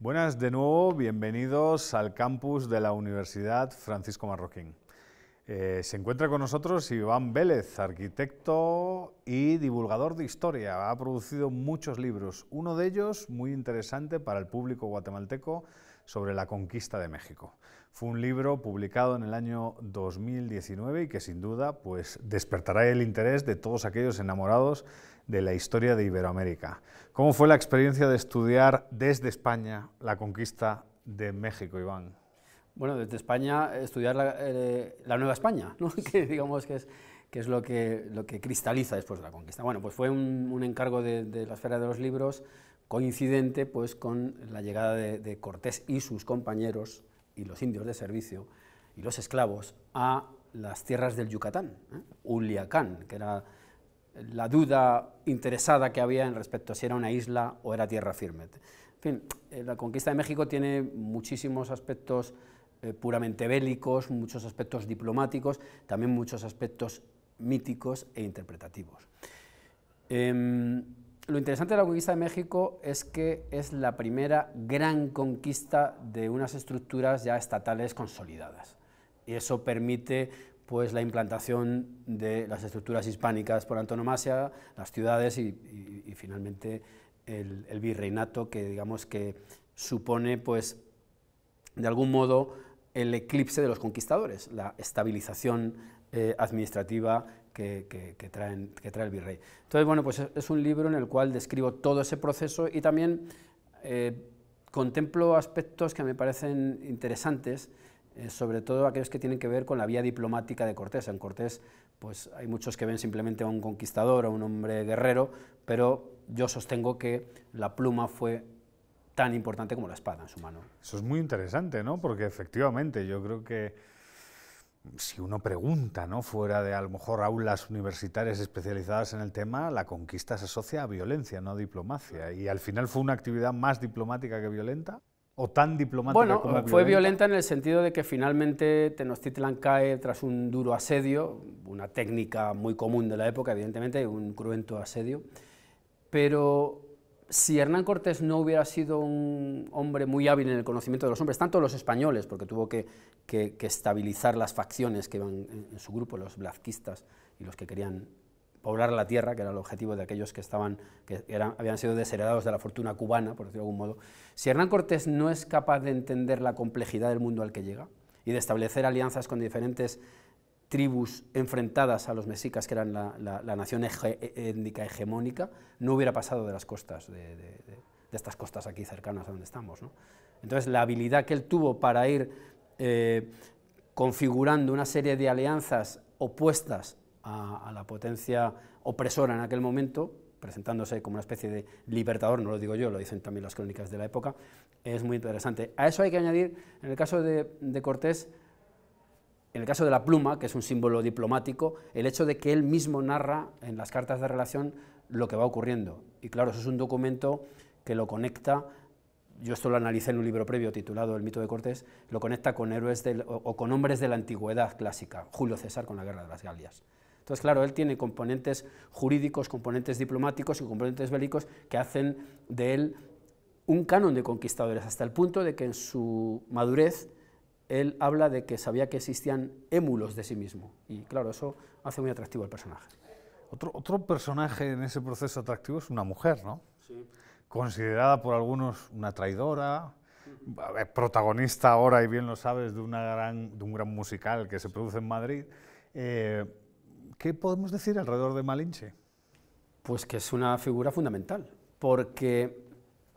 Buenas de nuevo, bienvenidos al campus de la Universidad Francisco Marroquín. Eh, se encuentra con nosotros Iván Vélez, arquitecto y divulgador de historia. Ha producido muchos libros, uno de ellos muy interesante para el público guatemalteco, sobre la conquista de México. Fue un libro publicado en el año 2019 y que sin duda pues, despertará el interés de todos aquellos enamorados de la historia de Iberoamérica. ¿Cómo fue la experiencia de estudiar desde España la conquista de México, Iván? Bueno, desde España estudiar la, eh, Nueva España, que digamos que es lo que, cristaliza después de la conquista. Bueno, pues fue un, encargo de, la esfera de los libros coincidente pues, con la llegada de, Cortés y sus compañeros y los indios de servicio y los esclavos a las tierras del Yucatán, ¿eh? Uliacán, que era la duda interesada que había en respecto a si era una isla o era tierra firme. En fin, eh, la conquista de México tiene muchísimos aspectos eh, puramente bélicos, muchos aspectos diplomáticos, también muchos aspectos míticos e interpretativos. Em, lo interesante de la conquista de México es que es la primera gran conquista de unas estructuras ya estatales consolidadas. Y eso permite pues, la implantación de las estructuras hispánicas por antonomasia, las ciudades y, finalmente el, virreinato que digamos que supone pues, de algún modo el eclipse de los conquistadores, la estabilización eh, administrativa que, traen, que trae el virrey. Entonces, bueno, pues es un libro en el cual describo todo ese proceso y también eh, contemplo aspectos que me parecen interesantes, eh, sobre todo aquellos que tienen que ver con la vía diplomática de Cortés. En Cortés, pues hay muchos que ven simplemente a un conquistador, a un hombre guerrero, pero yo sostengo que la pluma fue tan importante como la espada en su mano. Eso es muy interesante, ¿no? Porque efectivamente yo creo que si uno pregunta, ¿no? fuera de a lo mejor aulas universitarias especializadas en el tema, la conquista se asocia a violencia, no a diplomacia. ¿Y al final fue una actividad más diplomática que violenta? ¿O tan diplomática bueno, fue violenta? en el sentido de que finalmente Tenochtitlan cae tras un duro asedio, una técnica muy común de la época, evidentemente, un cruento asedio, pero si Hernán Cortés no hubiera sido un hombre muy hábil en el conocimiento de los hombres, tanto los españoles, porque tuvo que, estabilizar las facciones que iban en, su grupo, los blazquistas y los que querían poblar la tierra, que era el objetivo de aquellos que, estaban, que habían sido desheredados de la fortuna cubana, por decirlo de algún modo, si Hernán Cortés no es capaz de entender la complejidad del mundo al que llega y de establecer alianzas con diferentes tribus enfrentadas a los mexicas, que eran la, nación e-, étnica hegemónica, no hubiera pasado de las costas, de, estas costas aquí cercanas a donde estamos. Entonces, la habilidad que él tuvo para ir eh, configurando una serie de alianzas opuestas a, la potencia opresora en aquel momento, presentándose como una especie de libertador, no lo digo yo, lo dicen también las crónicas de la época, es muy interesante. A eso hay que añadir, en el caso de Cortés, en el caso de la pluma, que es un símbolo diplomático, el hecho de que él mismo narra en las cartas de relación lo que va ocurriendo. Y claro, eso es un documento que lo conecta, yo esto lo analicé en un libro previo titulado El mito de Cortés, lo conecta con héroes o con hombres de la antigüedad clásica, Julio César con la guerra de las Galias. Entonces, claro, él tiene componentes jurídicos, componentes diplomáticos y componentes bélicos que hacen de él un canon de conquistadores, hasta el punto de que en su madurez él habla de que sabía que existían émulos de sí mismo. Y claro, eso hace muy atractivo al personaje. Otro, personaje en ese proceso atractivo es una mujer, ¿no? Sí. Considerada por algunos una traidora, protagonista ahora, y bien lo sabes, de, una de un gran musical que se produce en Madrid. Eh, ¿Qué podemos decir alrededor de Malinche? Pues que es una figura fundamental, porque,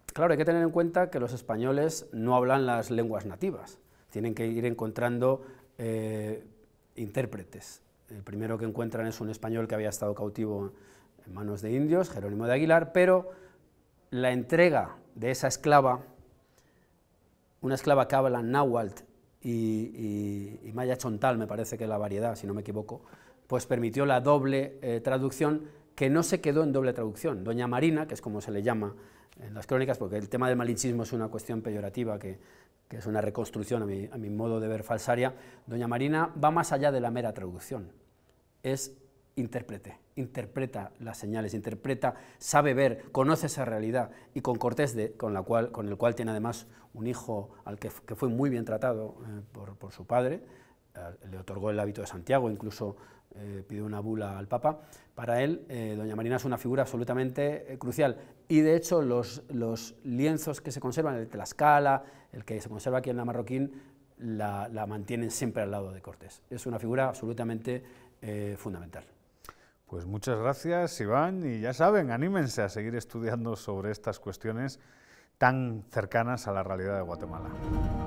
claro, hay que tener en cuenta que los españoles no hablan las lenguas nativas tienen que ir encontrando eh, intérpretes. El primero que encuentran es un español que había estado cautivo en manos de indios, Jerónimo de Aguilar, pero la entrega de esa esclava, una esclava que habla náhuatl y, maya chontal, me parece que es la variedad, si no me equivoco, pues permitió la doble eh, traducción que no se quedó en doble traducción. Doña Marina, que es como se le llama en las crónicas, porque el tema del malinchismo es una cuestión peyorativa que, es una reconstrucción a mi, modo de ver falsaria, doña Marina va más allá de la mera traducción, es intérprete, interpreta las señales, interpreta, sabe ver, conoce esa realidad y con Cortés, de, con, la cual, con el cual tiene además un hijo al que, fue muy bien tratado eh, por, su padre, eh, le otorgó el hábito de Santiago, incluso eh, pidió una bula al Papa, para él eh, Doña Marina es una figura absolutamente eh, crucial. Y de hecho los, los, lienzos que se conservan, el de Tlaxcala, el que se conserva aquí en la Marroquín, la, la mantienen siempre al lado de Cortés. Es una figura absolutamente eh, fundamental. Pues muchas gracias Iván y ya saben, anímense a seguir estudiando sobre estas cuestiones tan cercanas a la realidad de Guatemala.